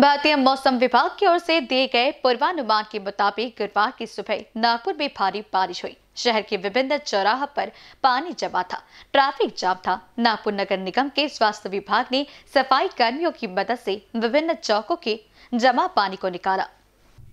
भारतीय मौसम विभाग की ओर से दिए गए पूर्वानुमान के मुताबिक गुरुवार की सुबह नागपुर में भारी बारिश हुई शहर के विभिन्न चौराह पर पानी जमा था ट्रैफिक जाम था नागपुर नगर निगम के स्वास्थ्य विभाग ने सफाई कर्मियों की मदद से विभिन्न चौकों के जमा पानी को निकाला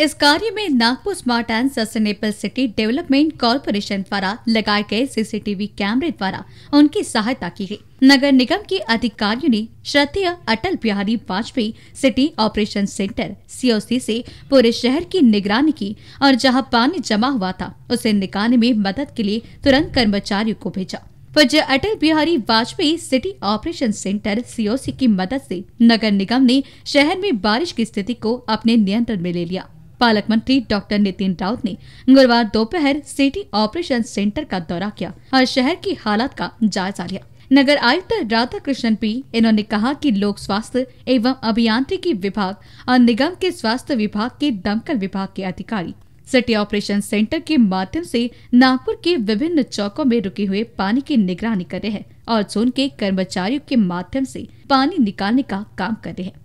इस कार्य में Nagpur smart and sustainable city development corporation द्वारा लगाए गए सीसीटीवी कैमरे द्वारा उनकी सहायता की गई नगर निगम के अधिकारियों ने श्रद्धेय Atal Bihari Vajpayee city operation centre COC से पूरे शहर की निगरानी की और जहां पानी जमा हुआ था उसे निकालने में मदद के लिए तुरंत कर्मचारियों को भेजा पूज्य Atal Bihari Vajpayee city operation centre COC की मदद से नगर निगम ने शहर में बारिश की स्थिति को अपने नियंत्रण में ले लिया पालक मंत्री डॉक्टर नितिन राउत ने गुरुवार दोपहर सिटी ऑपरेशन सेंटर का दौरा किया और शहर की हालत का जायजा लिया नगर आयुक्त राधा कृष्ण पी इन्होंने कहा कि लोक स्वास्थ्य एवं अभियांत्रिकी विभाग और निगम के स्वास्थ्य विभाग के दमकल विभाग के अधिकारी सिटी ऑपरेशन सेंटर के माध्यम से नागपुर के विभिन्न चौकों में रुके हुए पानी की निगरानी कर रहे हैं और जोन के कर्मचारियों के माध्यम से पानी निकालने का काम कर रहे हैं